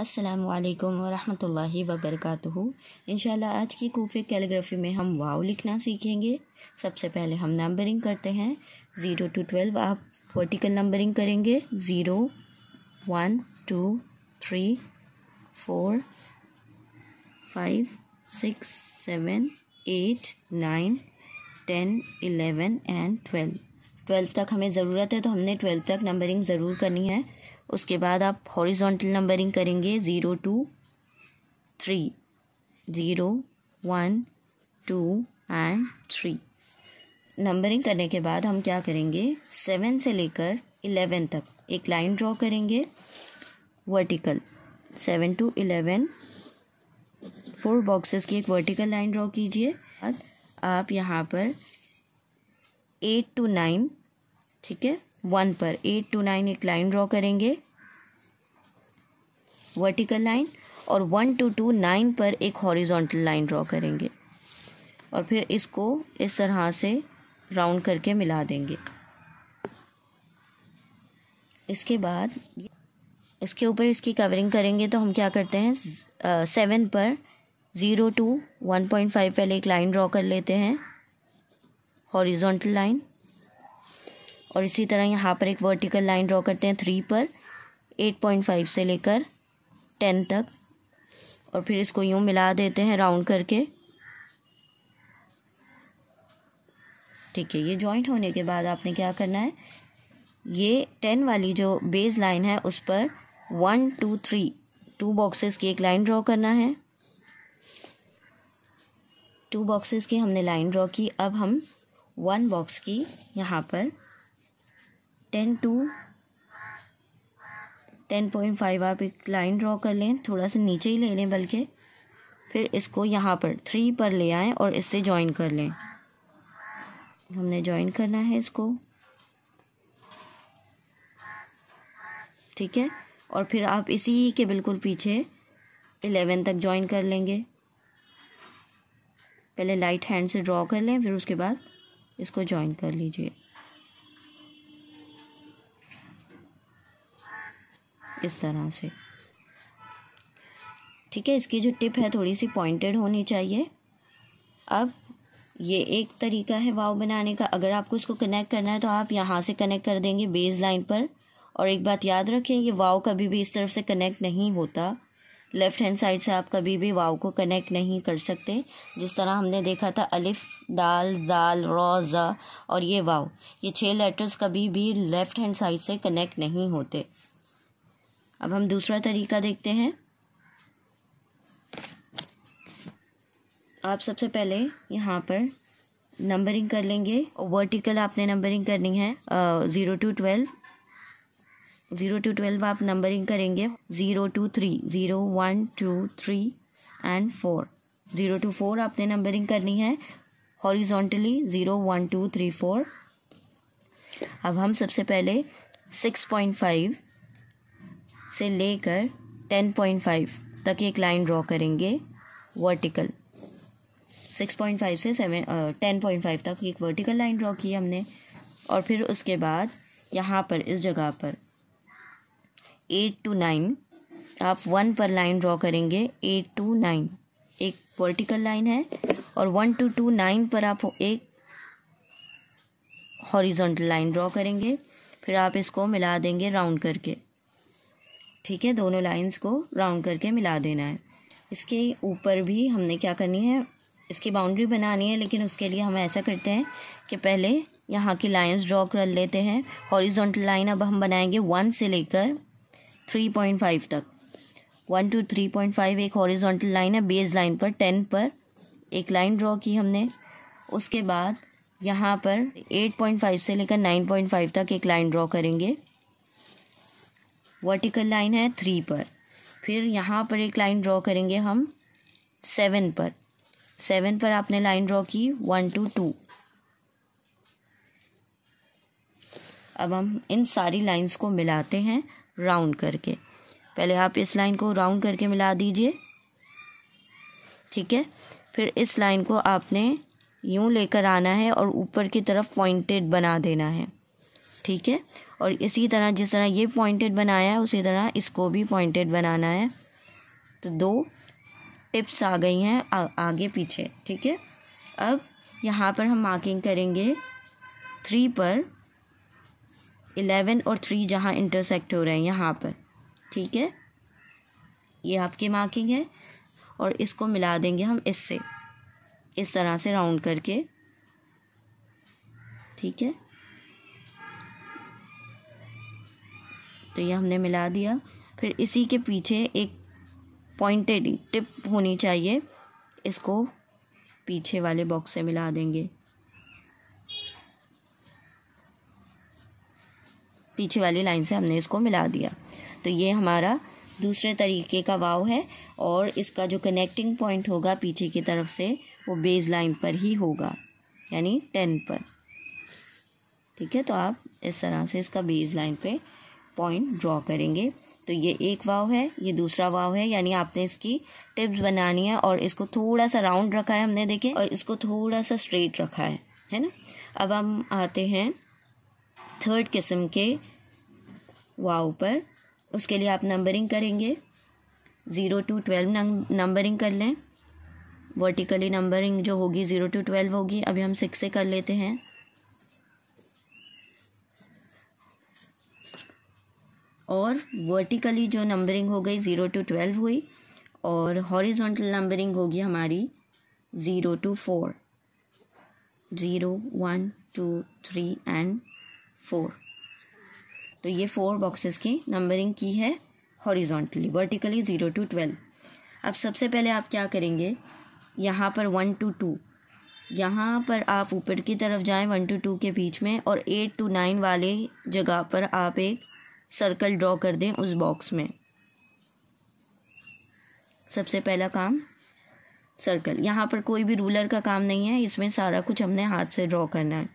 असलकम वरहमल वबरक इन आज की कोफे कैलीग्राफी में हम वाव लिखना सीखेंगे सबसे पहले हम नंबरिंग करते हैं ज़ीरो टू ट्वेल्व आप वर्टिकल नंबरिंग करेंगे zero one to three four five six seven eight nine ten eleven and twelve twelve तक हमें ज़रूरत है तो हमने ट्वेल्व तक नंबरिंग ज़रूर करनी है उसके बाद आप हॉरिजॉन्टल नंबरिंग करेंगे zero to three zero one two and three numbering करने के बाद हम क्या करेंगे सेवन से लेकर इलेवन तक एक लाइन ड्रॉ करेंगे vertical seven to eleven four boxes की एक वर्टिकल लाइन ड्रॉ कीजिए आप यहाँ पर एट टू नाइन ठीक है वन पर एट टू नाइन एक लाइन ड्रॉ करेंगे वर्टिकल लाइन और वन टू टू नाइन पर एक हॉरिजॉन्टल लाइन ड्रॉ करेंगे और फिर इसको इस तरह से राउंड करके मिला देंगे इसके बाद इसके ऊपर इसकी कवरिंग करेंगे तो हम क्या करते हैं सेवन पर zero to one point five पहले एक लाइन ड्रॉ कर लेते हैं हॉरिजॉन्टल लाइन और इसी तरह यहाँ पर एक वर्टिकल लाइन ड्रॉ करते हैं थ्री पर एट पॉइंट फाइव से लेकर टेन तक और फिर इसको यूँ मिला देते हैं राउंड करके ठीक है ये जॉइंट होने के बाद आपने क्या करना है ये टेन वाली जो बेस लाइन है उस पर one to three two boxes की एक लाइन ड्रॉ करना है टू बॉक्सेस की हमने लाइन ड्रॉ की अब हम वन बॉक्स की यहाँ पर ten to ten point five आप एक लाइन ड्रॉ कर लें थोड़ा सा नीचे ही ले लें बल्कि फिर इसको यहाँ पर थ्री पर ले आएँ और इससे ज्वाइन कर लें हमने ज्वाइन करना है इसको ठीक है और फिर आप इसी के बिल्कुल पीछे एलेवन तक ज्वाइन कर लेंगे पहले लाइट हैंड से ड्रॉ कर लें फिर उसके बाद इसको ज्वाइन कर लीजिए इस तरह से ठीक है इसकी जो टिप है थोड़ी सी पॉइंटेड होनी चाहिए अब ये एक तरीका है वाव बनाने का अगर आपको इसको कनेक्ट करना है तो आप यहाँ से कनेक्ट कर देंगे बेस लाइन पर और एक बात याद रखें ये वाव कभी भी इस तरफ से कनेक्ट नहीं होता लेफ़्ट हैंड साइड से आप कभी भी वाव को कनेक्ट नहीं कर सकते जिस तरह हमने देखा था अलिफ दाल दाल रोज़ा और ये वाव ये छः लेटर्स कभी भी लेफ़्ट हैंड साइड से कनेक्ट नहीं होते अब हम दूसरा तरीका देखते हैं आप सबसे पहले यहाँ पर नंबरिंग कर लेंगे वर्टिकल आपने नंबरिंग करनी है zero to twelve zero to twelve आप नंबरिंग करेंगे zero to three zero one to three and four zero to four आपने नंबरिंग करनी है horizontally zero one to three four अब हम सबसे पहले सिक्स पॉइंट फाइव से लेकर 10.5 तक एक लाइन ड्रॉ करेंगे वर्टिकल 6.5 से सेवन टेन पॉइंट फाइव तक एक वर्टिकल लाइन ड्रॉ की हमने और फिर उसके बाद यहाँ पर इस जगह पर एट टू नाइन आप वन पर लाइन ड्रॉ करेंगे एट टू नाइन एक वर्टिकल लाइन है और वन टू टू नाइन पर आप एक हॉरिजॉन्टल लाइन ड्रॉ करेंगे फिर आप इसको मिला देंगे राउंड करके ठीक है दोनों लाइंस को राउंड करके मिला देना है इसके ऊपर भी हमने क्या करनी है इसकी बाउंड्री बनानी है लेकिन उसके लिए हम ऐसा करते हैं कि पहले यहाँ की लाइंस ड्रॉ कर लेते हैं हॉरिजॉन्टल लाइन अब हम बनाएंगे वन से लेकर थ्री पॉइंट फाइव तक one to three point five एक हॉरिजॉन्टल लाइन है बेस लाइन पर टेन पर एक लाइन ड्रॉ की हमने उसके बाद यहाँ पर एट पॉइंट फाइव से लेकर नाइन पॉइंट फाइव तक एक लाइन ड्रॉ करेंगे वर्टिकल लाइन है थ्री पर फिर यहाँ पर एक लाइन ड्रॉ करेंगे हम सेवन पर सेवन पर आपने लाइन ड्रॉ की वन टू टू अब हम इन सारी लाइंस को मिलाते हैं राउंड करके पहले आप इस लाइन को राउंड करके मिला दीजिए ठीक है फिर इस लाइन को आपने यूं लेकर आना है और ऊपर की तरफ पॉइंटेड बना देना है ठीक है और इसी तरह जिस तरह ये पॉइंटेड बनाया है उसी तरह इसको भी पॉइंटेड बनाना है तो दो टिप्स आ गई हैं आगे पीछे ठीक है अब यहाँ पर हम मार्किंग करेंगे थ्री पर इलेवन और थ्री जहाँ इंटरसेक्ट हो रहे हैं यहाँ पर ठीक है ये आपकी मार्किंग है और इसको मिला देंगे हम इससे इस तरह से राउंड करके ठीक है तो ये हमने मिला दिया फिर इसी के पीछे एक पॉइंटेड टिप होनी चाहिए इसको पीछे वाले बॉक्स से मिला देंगे पीछे वाली लाइन से हमने इसको मिला दिया तो ये हमारा दूसरे तरीके का वाव है और इसका जो कनेक्टिंग पॉइंट होगा पीछे की तरफ से वो बेस लाइन पर ही होगा यानी टेन पर ठीक है तो आप इस तरह से इसका बेस लाइन पे पॉइंट ड्रॉ करेंगे तो ये एक वाव है ये दूसरा वाव है यानी आपने इसकी टिप्स बनानी है और इसको थोड़ा सा राउंड रखा है हमने देखे और इसको थोड़ा सा स्ट्रेट रखा है है ना अब हम आते हैं थर्ड किस्म के वाव पर उसके लिए आप नंबरिंग करेंगे ज़ीरो टू ट्वेल्व नंबरिंग कर लें वर्टिकली नंबरिंग जो होगी ज़ीरो टू ट्वेल्व होगी अभी हम सिक्स से कर लेते हैं और वर्टिकली जो नंबरिंग हो गई ज़ीरो टू ट्वेल्व हुई और हॉरिजॉन्टल नंबरिंग होगी हमारी zero to four zero one to three and four तो ये फोर बॉक्सेस की नंबरिंग की है horizontally vertically zero to twelve अब सबसे पहले आप क्या करेंगे यहाँ पर वन टू टू यहाँ पर आप ऊपर की तरफ जाएं वन टू टू के बीच में और एट टू नाइन वाले जगह पर आप एक सर्कल ड्रॉ कर दें उस बॉक्स में सबसे पहला काम सर्कल यहाँ पर कोई भी रूलर का काम नहीं है इसमें सारा कुछ हमने हाथ से ड्रॉ करना है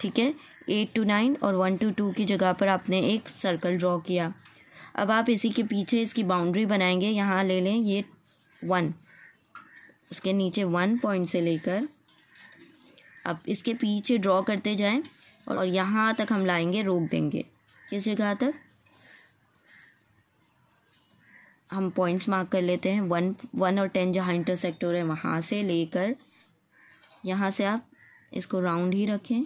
ठीक है एट टू नाइन और वन टू टू की जगह पर आपने एक सर्कल ड्रॉ किया अब आप इसी के पीछे इसकी बाउंड्री बनाएंगे यहाँ ले लें ये वन उसके नीचे वन पॉइंट से लेकर अब इसके पीछे ड्रॉ करते जाएं और यहाँ तक हम लाएंगे रोक देंगे किस जगह तक हम पॉइंट्स मार्क कर लेते हैं वन वन और टेन जहाँ इंटरसेक्ट हो रहे हैं वहाँ से लेकर यहाँ से आप इसको राउंड ही रखें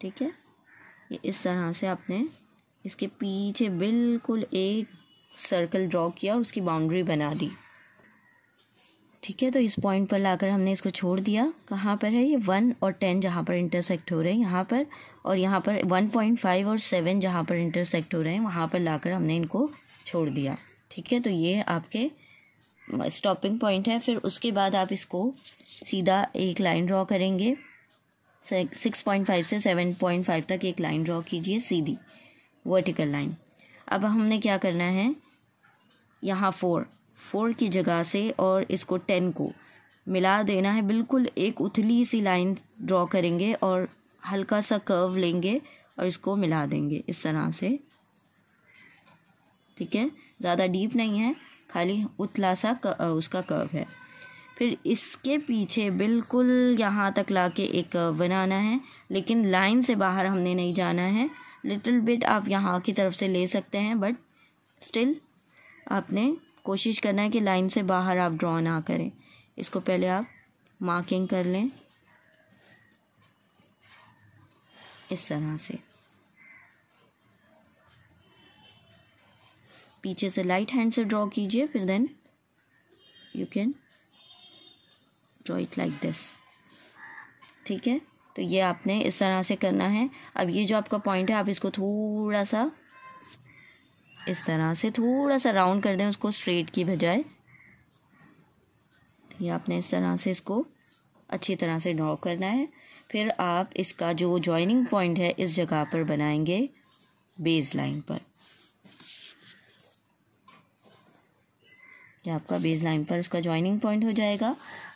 ठीक है ये इस तरह से आपने इसके पीछे बिल्कुल एक सर्कल ड्रॉ किया और उसकी बाउंड्री बना दी ठीक है तो इस पॉइंट पर लाकर हमने इसको छोड़ दिया कहाँ पर है ये वन और टेन जहाँ पर इंटरसेक्ट हो रहे हैं यहाँ पर और यहाँ पर वन पॉइंट फाइव और सेवन जहाँ पर इंटरसेक्ट हो रहे हैं वहाँ पर लाकर हमने इनको छोड़ दिया ठीक है तो ये आपके स्टॉपिंग पॉइंट है फिर उसके बाद आप इसको सीधा एक लाइन ड्रॉ करेंगे सिक्स पॉइंट फाइव से सेवन पॉइंट फाइव तक एक लाइन ड्रॉ कीजिए सीधी वर्टिकल लाइन अब हमने क्या करना है यहाँ फ़ोर फ़ोर की जगह से और इसको टेन को मिला देना है बिल्कुल एक उथली सी लाइन ड्रॉ करेंगे और हल्का सा कर्व लेंगे और इसको मिला देंगे इस तरह से ठीक है ज़्यादा डीप नहीं है खाली उथला सा कर, उसका कर्व है फिर इसके पीछे बिल्कुल यहाँ तक ला के एक कर्व बनाना है लेकिन लाइन से बाहर हमने नहीं जाना है लिटिल बिट आप यहाँ की तरफ से ले सकते हैं बट स्टिल आपने कोशिश करना है कि लाइन से बाहर आप ड्रॉ ना करें इसको पहले आप मार्किंग कर लें इस तरह से पीछे से लाइट हैंड से ड्रॉ कीजिए फिर then you can draw it like this ठीक है तो ये आपने इस तरह से करना है अब ये जो आपका पॉइंट है आप इसको थोड़ा सा इस तरह से थोड़ा सा राउंड कर दें उसको स्ट्रेट की बजाय ये आपने इस तरह से इसको अच्छी तरह से ड्रॉ करना है फिर आप इसका जो जॉइनिंग पॉइंट है इस जगह पर बनाएंगे बेस लाइन पर ये आपका बेस लाइन पर उसका जॉइनिंग पॉइंट हो जाएगा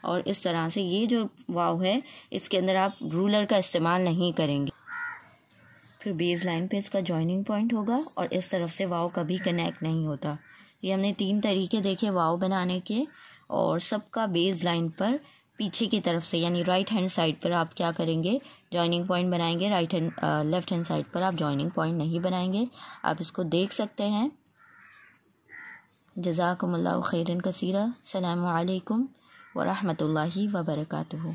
और इस तरह से ये जो वाव है इसके अंदर आप रूलर का इस्तेमाल नहीं करेंगे फिर बेस लाइन पे इसका जॉइनिंग पॉइंट होगा और इस तरफ से वाव कभी कनेक्ट नहीं होता ये हमने तीन तरीके देखे वाव बनाने के और सबका बेस लाइन पर पीछे की तरफ से यानी राइट हैंड साइड पर आप क्या करेंगे जॉइनिंग पॉइंट बनाएंगे right hand left hand side पर आप जॉइनिंग पॉइंट नहीं बनाएंगे आप इसको देख सकते हैं जजाकमल्ला खैरन कसीरा सलामकुम ला वबरकू